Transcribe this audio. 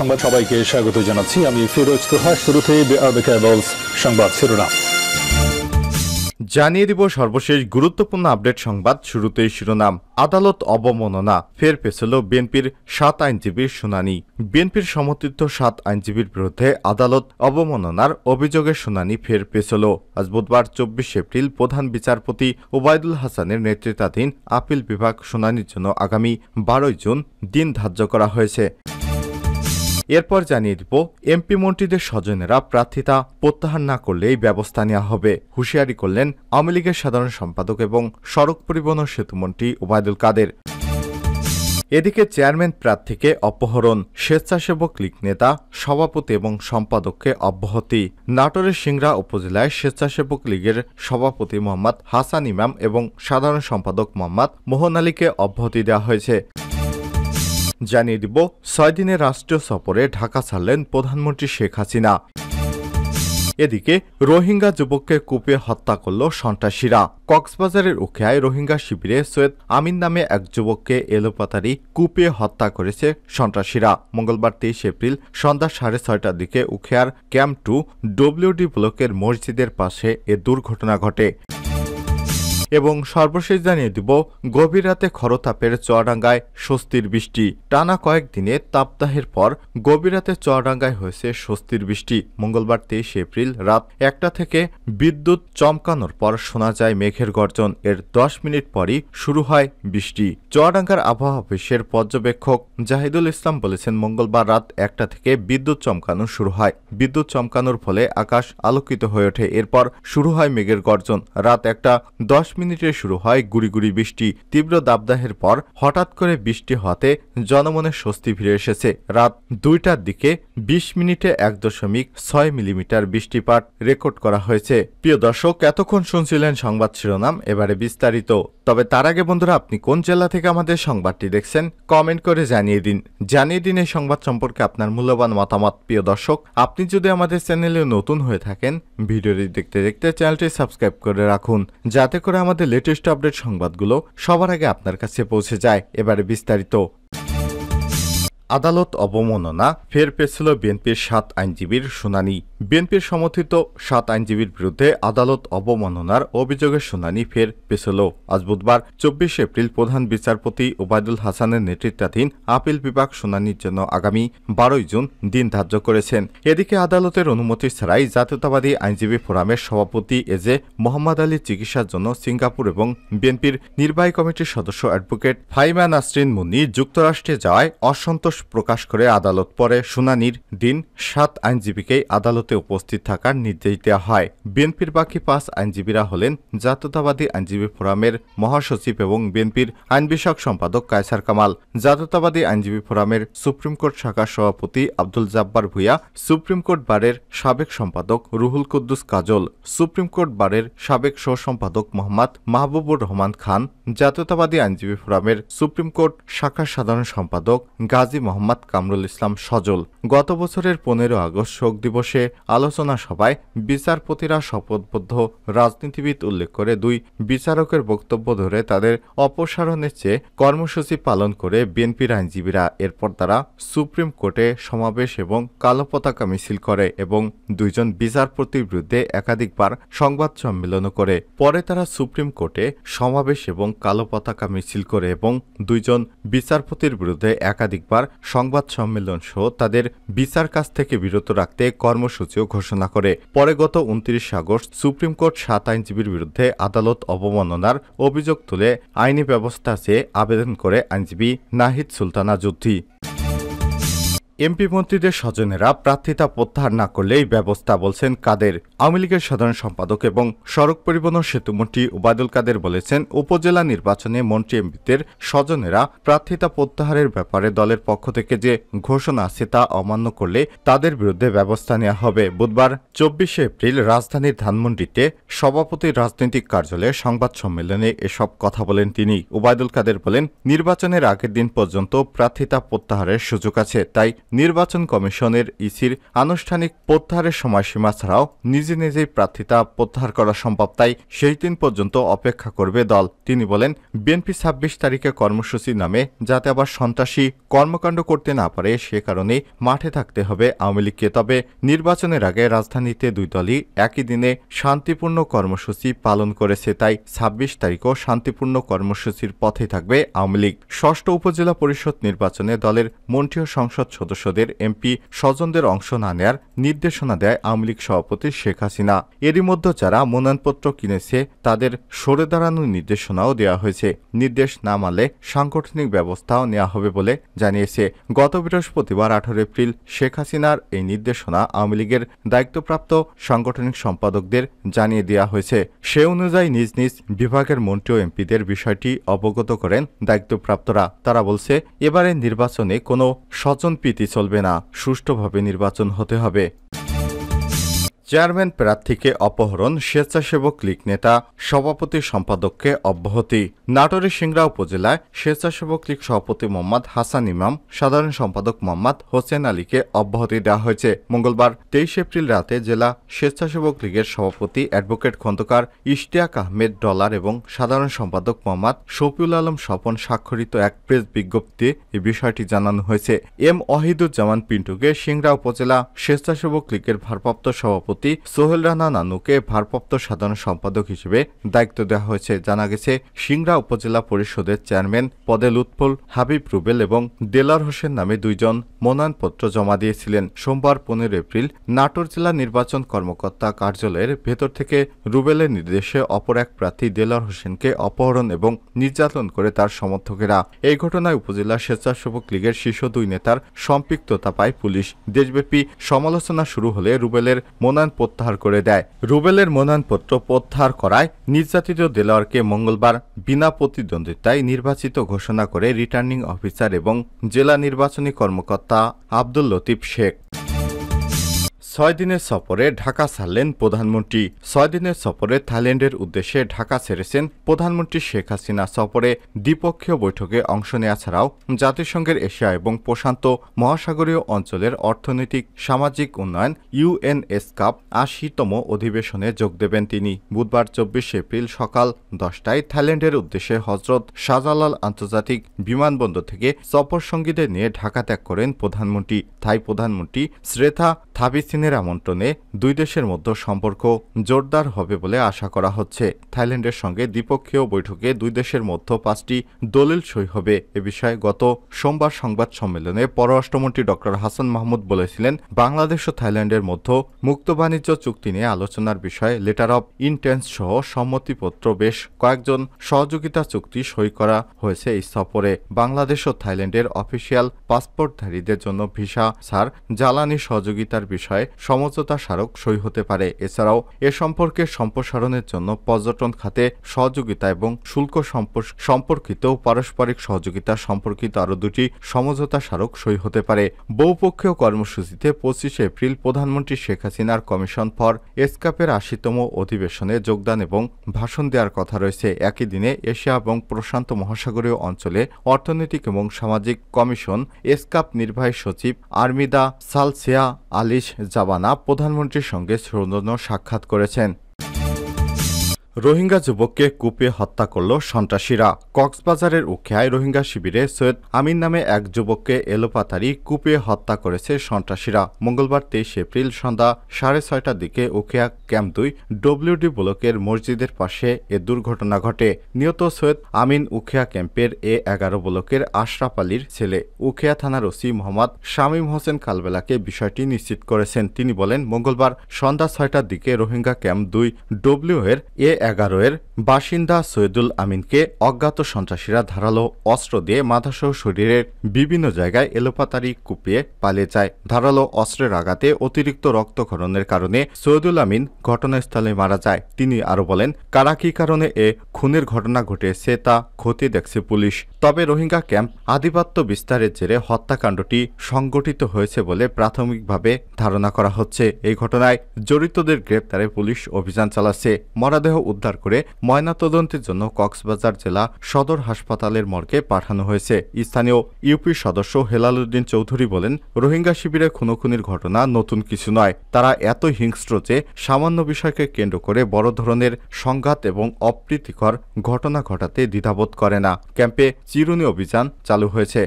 সংবাদ সবাইকে স্বাগত জানাচ্ছি আমি ফিরোজ তোহা শুরুতে সংবাদ শিরোনাম জানিয়ে দিব সর্বশেষ গুরুত্বপূর্ণ আপডেট সংবাদ শুরুতেই শিরোনাম আদালত অবমাননা ফের পেছল বিএনপির সাত আইনজীবীর শুনানি বিএনপির সমর্থিত সাত আইনজীবীর বিরুদ্ধে আদালত অবমাননার অভিযোগের শুনানি ফের পেছল আজ বুধবার চব্বিশ এপ্রিল প্রধান বিচারপতি ওবায়দুল হাসানের নেতৃত্বাধীন আপিল বিভাগ শুনানির জন্য আগামী বারোই জুন দিন ধার্য করা হয়েছে এরপর জানিয়ে দিব এমপি মন্ত্রীদের স্বজনেরা প্রার্থিতা প্রত্যাহার না করলে এই ব্যবস্থা নেওয়া হবে হুঁশিয়ারি করলেন আওয়ামী লীগের সাধারণ সম্পাদক এবং সড়ক পরিবহন সেতুমন্ত্রী ওবায়দুল কাদের এদিকে চেয়ারম্যান প্রার্থীকে অপহরণ স্বেচ্ছাসেবক লীগ নেতা সভাপতি এবং সম্পাদককে অব্যাহতি নাটোরের সিংড়া উপজেলায় স্বেচ্ছাসেবক লীগের সভাপতি মোহাম্মদ হাসান ইমাম এবং সাধারণ সম্পাদক মোহাম্মদ মোহন আলীকে অব্যাহতি দেওয়া হয়েছে জানিয়ে দিব ছয় দিনের রাষ্ট্রীয় সফরে ঢাকা ছাড়লেন প্রধানমন্ত্রী শেখ হাসিনা এদিকে রোহিঙ্গা যুবককে কুপিয়ে হত্যা করল সন্ত্রাসীরা কক্সবাজারের উখিয়ায় রোহিঙ্গা শিবিরে সৈয়দ আমিন নামে এক যুবককে এলোপাতারি কুপিয়ে হত্যা করেছে সন্ত্রাসীরা মঙ্গলবার তেইশ এপ্রিল সন্ধ্যা সাড়ে ছয়টার দিকে উখিয়ার ক্যাম্প টু ডব্লিউডি ব্লকের মসজিদের পাশে এ দুর্ঘটনা ঘটে এবং সর্বশেষ জানিয়ে দিব গভীর রাতে খরতাপের চডাঙ্গায় স্বস্তির বৃষ্টি টানা কয়েকদিনে তাপদাহের পর গভীর রাতে চডাঙ্গায় হয়েছে স্বস্তির বৃষ্টি মঙ্গলবার তেইশে এপ্রিল রাত একটা থেকে বিদ্যুৎ চমকানোর পর শোনা যায় মেঘের গর্জন এর দশ মিনিট পরই শুরু হয় বৃষ্টি চডাঙ্গার আবহাওয়া অফিসের পর্যবেক্ষক জাহিদুল ইসলাম বলেছেন মঙ্গলবার রাত একটা থেকে বিদ্যুৎ চমকানো শুরু হয় বিদ্যুৎ চমকানোর ফলে আকাশ আলোকিত হয়ে ওঠে এরপর শুরু হয় মেঘের গর্জন রাত একটা দশ মিনিটে শুরু হয় গুড়িগুড়ি বৃষ্টি তীব্র দাবদাহের পর হঠাৎ করে বৃষ্টি হতে জনমনে স্বস্তি ফিরে এসেছে রাত দুইটার দিকে ২০ মিনিটে এক দশমিক ছয় মিলিমিটার বৃষ্টিপাত রেকর্ড করা হয়েছে প্রিয় দর্শক এতক্ষণ শুনছিলেন সংবাদ শিরোনাম এবারে বিস্তারিত তবে তার আগে বন্ধুরা আপনি কোন জেলা থেকে আমাদের সংবাদটি দেখছেন কমেন্ট করে জানিয়ে দিন জানিয়ে দিন এই সংবাদ সম্পর্কে আপনার মূল্যবান মতামত প্রিয় দর্শক আপনি যদি আমাদের চ্যানেলে নতুন হয়ে থাকেন ভিডিওটি দেখতে দেখতে চ্যানেলটি সাবস্ক্রাইব করে রাখুন যাতে করে আমাদের লেটেস্ট আপডেট সংবাদগুলো সবার আগে আপনার কাছে পৌঁছে যায় এবারে বিস্তারিত আদালত অবমাননা ফের পেছিল বিএনপির সাত আইনজীবীর শুনানি বিএনপির সমর্থিত সাত আইনজীবীর বিরুদ্ধে আদালত অবমাননার অভিযোগের শুনানি ফের পেছল আজ বুধবার চব্বিশ এপ্রিল প্রধান বিচারপতি ওবায়দুল হাসানের নেতৃত্বাধীন আপিল বিভাগ শুনানির জন্য আগামী বারোই জুন দিন ধার্য করেছেন এদিকে আদালতের অনুমতি ছাড়াই জাতীয়তাবাদী আইনজীবী ফোরামের সভাপতি এজে মোহাম্মদ আলীর চিকিৎসার জন্য সিঙ্গাপুর এবং বিএনপির নির্বাহী কমিটির সদস্য অ্যাডভোকেট ফাইমা নাসরিন মুন্নি যুক্তরাষ্ট্রে যাওয়ায় অসন্তোষ প্রকাশ করে আদালত পরে শুনানির দিন সাত আইনজীবীকেই আদালত আদালতে উপস্থিত থাকার নির্দেশ দেওয়া হয় বিএনপির বাকি পাঁচ আইনজীবীরা হলেন জাতীয়তাবাদী আইনজীবী ফোরামের মহাসচিব এবং বিএনপির আইন বিষয়ক সম্পাদক কায়সার কামাল জাতীয়তাবাদী আইনজীবী ফোরামের সুপ্রিম কোর্ট শাখার সভাপতি আব্দুল জাব্বার ভুইয়া সুপ্রিম কোর্ট বারের সাবেক সম্পাদক রুহুল কুদ্দুস কাজল সুপ্রিম কোর্ট বারের সাবেক সহ সম্পাদক মোহাম্মদ মাহবুবুর রহমান খান জাতীয়তাবাদী আইনজীবী ফোরামের সুপ্রিম কোর্ট শাখার সাধারণ সম্পাদক গাজী মোহাম্মদ কামরুল ইসলাম সজল গত বছরের পনেরো আগস্ট শোক দিবসে আলোচনা সভায় বিচারপতিরা শপথবদ্ধ রাজনীতিবিদ উল্লেখ করে দুই বিচারকের বক্তব্য ধরে তাদের অপসারণের চেয়ে কর্মসূচি পালন করে বিএনপির আইনজীবীরা এরপর তারা সুপ্রিম কোর্টে সমাবেশ এবং কালো পতাকা মিছিল করে এবং দুইজন বিচারপতির বিরুদ্ধে একাধিকবার সংবাদ সম্মেলনও করে পরে তারা সুপ্রিম কোর্টে সমাবেশ এবং কালো পতাকা মিছিল করে এবং দুইজন বিচারপতির বিরুদ্ধে একাধিকবার সংবাদ সম্মেলন সহ তাদের বিচার কাজ থেকে বিরত রাখতে কর্মসূচি কর্মসূচিও ঘোষণা করে পরে গত উনত্রিশে আগস্ট সুপ্রিম কোর্ট সাত আইনজীবীর বিরুদ্ধে আদালত অবমাননার অভিযোগ তুলে আইনি ব্যবস্থা চেয়ে আবেদন করে আইনজীবী নাহিদ সুলতানা যুদ্ধি এমপি মন্ত্রীদের স্বজনেরা প্রার্থিতা প্রত্যাহার না করলে এই ব্যবস্থা বলছেন কাদের আওয়ামী লীগের সাধারণ সম্পাদক এবং সড়ক পরিবহন সেতুমন্ত্রী ওবায়দুল কাদের বলেছেন উপজেলা নির্বাচনে মন্ত্রী এমপিদের স্বজনেরা প্রার্থিতা প্রত্যাহারের ব্যাপারে দলের পক্ষ থেকে যে ঘোষণা আছে তা অমান্য করলে তাদের বিরুদ্ধে ব্যবস্থা নেওয়া হবে বুধবার চব্বিশে এপ্রিল রাজধানীর ধানমন্ডিতে সভাপতি রাজনৈতিক কার্যালয়ে সংবাদ সম্মেলনে এসব কথা বলেন তিনি ওবায়দুল কাদের বলেন নির্বাচনের আগের দিন পর্যন্ত প্রার্থিতা প্রত্যাহারের সুযোগ আছে তাই নির্বাচন কমিশনের ইসির আনুষ্ঠানিক প্রত্যাহারের সময়সীমা ছাড়াও নিজে নিজেই প্রার্থিতা প্রত্যাহার করা সম্ভব তাই সেই দিন পর্যন্ত অপেক্ষা করবে দল তিনি বলেন বিএনপি ছাব্বিশ তারিখে কর্মসূচি নামে যাতে আবার সন্ত্রাসী কর্মকাণ্ড করতে না পারে সে কারণে মাঠে থাকতে হবে আওয়ামী লীগকে তবে নির্বাচনের আগে রাজধানীতে দুই দলই একই দিনে শান্তিপূর্ণ কর্মসূচি পালন করেছে তাই ছাব্বিশ তারিখও শান্তিপূর্ণ কর্মসূচির পথে থাকবে আওয়ামী লীগ ষষ্ঠ উপজেলা পরিষদ নির্বাচনে দলের মন্ত্রীয় সংসদ সদস্য সদস্যদের এমপি স্বজনদের অংশ না নেয়ার নির্দেশনা দেয় আওয়ামী লীগ সভাপতি শেখ হাসিনা এরই মধ্যে যারা মনোনয়নপত্র কিনেছে তাদের সরে দাঁড়ানোর নির্দেশনাও দেওয়া হয়েছে নির্দেশ না মানলে সাংগঠনিক ব্যবস্থাও নেওয়া হবে বলে জানিয়েছে গত বৃহস্পতিবার আঠারো এপ্রিল শেখ হাসিনার এই নির্দেশনা আওয়ামী লীগের দায়িত্বপ্রাপ্ত সাংগঠনিক সম্পাদকদের জানিয়ে দেওয়া হয়েছে সে অনুযায়ী নিজ নিজ বিভাগের মন্ত্রী ও এমপিদের বিষয়টি অবগত করেন দায়িত্বপ্রাপ্তরা তারা বলছে এবারে নির্বাচনে কোনো স্বজন স্বজনপ্রীতি চলবে না সুষ্ঠুভাবে নির্বাচন হতে হবে চেয়ারম্যান প্রার্থীকে অপহরণ স্বেচ্ছাসেবক লীগ নেতা সভাপতি সম্পাদককে অব্যাহতি নাটোরের সিংড়া উপজেলায় স্বেচ্ছাসেবক লীগ সভাপতি মোহাম্মদ হাসান ইমাম সাধারণ সম্পাদক মোহাম্মদ হোসেন আলীকে অব্যাহতি দেওয়া হয়েছে মঙ্গলবার তেইশ এপ্রিল রাতে জেলা স্বেচ্ছাসেবক লীগের সভাপতি অ্যাডভোকেট খন্দকার ইশতিয়াক আহমেদ ডলার এবং সাধারণ সম্পাদক মোহাম্মদ শফিউল আলম স্বপন স্বাক্ষরিত এক প্রেস বিজ্ঞপ্তি এ বিষয়টি জানানো হয়েছে এম ওহিদুজ্জামান পিন্টুকে সিংড়া উপজেলা স্বেচ্ছাসেবক লীগের ভারপ্রাপ্ত সভাপতি সভাপতি সোহেল রানা নানুকে ভারপ্রাপ্ত সাধারণ সম্পাদক হিসেবে দায়িত্ব দেওয়া হয়েছে জানা গেছে সিংড়া উপজেলা পরিষদের চেয়ারম্যান পদে লুৎফুল হাবিব রুবেল এবং দেলার হোসেন নামে দুইজন মনোনয়নপত্র জমা দিয়েছিলেন সোমবার পনেরো এপ্রিল নাটোর জেলা নির্বাচন কর্মকর্তা কার্যালয়ের ভেতর থেকে রুবেলের নির্দেশে অপর এক প্রার্থী দেলার হোসেনকে অপহরণ এবং নির্যাতন করে তার সমর্থকেরা এই ঘটনায় উপজেলা স্বেচ্ছাসেবক লীগের শীর্ষ দুই নেতার সম্পৃক্ততা পায় পুলিশ দেশব্যাপী সমালোচনা শুরু হলে রুবেলের মনোনয়ন মনোনয়ন প্রত্যাহার করে দেয় রুবেলের মনোনয়নপত্র প্রত্যাহার করায় নির্যাতিত দেলোয়ারকে মঙ্গলবার বিনা প্রতিদ্বন্দ্বিতায় নির্বাচিত ঘোষণা করে রিটার্নিং অফিসার এবং জেলা নির্বাচনী কর্মকর্তা আব্দুল লতিফ শেখ ছয় দিনের সফরে ঢাকা ছাড়লেন প্রধানমন্ত্রী ছয় দিনের সফরে থাইল্যান্ডের উদ্দেশ্যে ঢাকা ছেড়েছেন প্রধানমন্ত্রী শেখ হাসিনা সফরে দ্বিপক্ষীয় বৈঠকে অংশ নেওয়া ছাড়াও জাতিসংঘের এশিয়া এবং প্রশান্ত মহাসাগরীয় অঞ্চলের অর্থনৈতিক সামাজিক উন্নয়ন ইউএনএস কাপ আশিতম অধিবেশনে যোগ দেবেন তিনি বুধবার চব্বিশ এপ্রিল সকাল দশটায় থাইল্যান্ডের উদ্দেশ্যে হজরত শাহজালাল আন্তর্জাতিক বিমানবন্দর থেকে সফর সঙ্গীদের নিয়ে ঢাকা ত্যাগ করেন প্রধানমন্ত্রী থাই প্রধানমন্ত্রী শ্রেথা থাবিসিন পুতিনের আমন্ত্রণে দুই দেশের মধ্যে সম্পর্ক জোরদার হবে বলে আশা করা হচ্ছে থাইল্যান্ডের সঙ্গে দ্বিপক্ষীয় বৈঠকে দুই দেশের মধ্যে পাঁচটি দলিল সই হবে এ বিষয়ে গত সোমবার সংবাদ সম্মেলনে পররাষ্ট্রমন্ত্রী ড হাসান মাহমুদ বলেছিলেন বাংলাদেশ ও থাইল্যান্ডের মধ্যে মুক্ত বাণিজ্য চুক্তি নিয়ে আলোচনার বিষয়ে লেটার অব ইন্টেন্স সহ সম্মতিপত্র বেশ কয়েকজন সহযোগিতা চুক্তি সই করা হয়েছে এই সফরে বাংলাদেশ ও থাইল্যান্ডের অফিসিয়াল পাসপোর্টধারীদের জন্য ভিসা সার জ্বালানি সহযোগিতার বিষয়ে সমঝোতা স্মারক সই হতে পারে এছাড়াও এ সম্পর্কে সম্প্রসারণের জন্য পর্যটন খাতে সহযোগিতা এবং শুল্ক সম্পর্কিত পারস্পরিক সহযোগিতা সম্পর্কিত আরও দুটি সমঝোতা স্মারক সই হতে পারে বহুপক্ষীয় কর্মসূচিতে পঁচিশে এপ্রিল প্রধানমন্ত্রী শেখ হাসিনার কমিশন ফর এসকাপের আশিতম অধিবেশনে যোগদান এবং ভাষণ দেওয়ার কথা রয়েছে একই দিনে এশিয়া এবং প্রশান্ত মহাসাগরীয় অঞ্চলে অর্থনৈতিক এবং সামাজিক কমিশন এসকাপ নির্বাহী সচিব আর্মিদা সালসিয়া আলিশ সাবানা প্রধানমন্ত্রীর সঙ্গে সৌজন্য সাক্ষাৎ করেছেন রোহিঙ্গা যুবককে কুপিয়ে হত্যা করল সন্ত্রাসীরা কক্সবাজারের উখিয়ায় রোহিঙ্গা শিবিরে সৈয়দ আমিন নামে এক যুবককে এলোপাতারি কুপিয়ে হত্যা করেছে সন্ত্রাসীরা মঙ্গলবার তেইশ এপ্রিল সন্ধ্যা সাড়ে ছয়টার দিকে উখিয়া ক্যাম্প দুই ডব্লিউডি ব্লকের মসজিদের পাশে এ দুর্ঘটনা ঘটে নিহত সৈয়দ আমিন উখিয়া ক্যাম্পের এ এগারো ব্লকের আশরাফ আলীর ছেলে উখিয়া থানার ওসি মোহাম্মদ শামীম হোসেন কালবেলাকে বিষয়টি নিশ্চিত করেছেন তিনি বলেন মঙ্গলবার সন্ধ্যা ছয়টার দিকে রোহিঙ্গা ক্যাম্প দুই ডব্লিউ এর এ এগারো এর বাসিন্দা সৈয়দুল আমিনকে অজ্ঞাত সন্ত্রাসীরা ধারালো অস্ত্র দিয়ে মাথাসহ শরীরের বিভিন্ন জায়গায় এলোপাতারি কুপিয়ে পালিয়ে যায় ধারালো অস্ত্রের আঘাতে অতিরিক্ত রক্তক্ষরণের কারণে সৈয়দুল আমিন ঘটনাস্থলে মারা যায় তিনি আরও বলেন কারা কি কারণে এ খুনের ঘটনা ঘটেছে তা ক্ষতি দেখছে পুলিশ তবে রোহিঙ্গা ক্যাম্প আধিপত্য বিস্তারের জেরে হত্যাকাণ্ডটি সংগঠিত হয়েছে বলে প্রাথমিকভাবে ধারণা করা হচ্ছে এই ঘটনায় জড়িতদের গ্রেপ্তারে পুলিশ অভিযান চালাচ্ছে মরাদেহ উদ্ধার করে ময়নাতদন্তের জন্য কক্সবাজার জেলা সদর হাসপাতালের মর্গে পাঠানো হয়েছে স্থানীয় ইউপি সদস্য হেলালুদ্দিন চৌধুরী বলেন রোহিঙ্গা শিবিরে খুনোখুনির ঘটনা নতুন কিছু নয় তারা এত হিংস্র যে সামান্য বিষয়কে কেন্দ্র করে বড় ধরনের সংঘাত এবং অপ্রীতিকর ঘটনা ঘটাতে দ্বিধাবোধ করে না ক্যাম্পে চিরুনি অভিযান চালু হয়েছে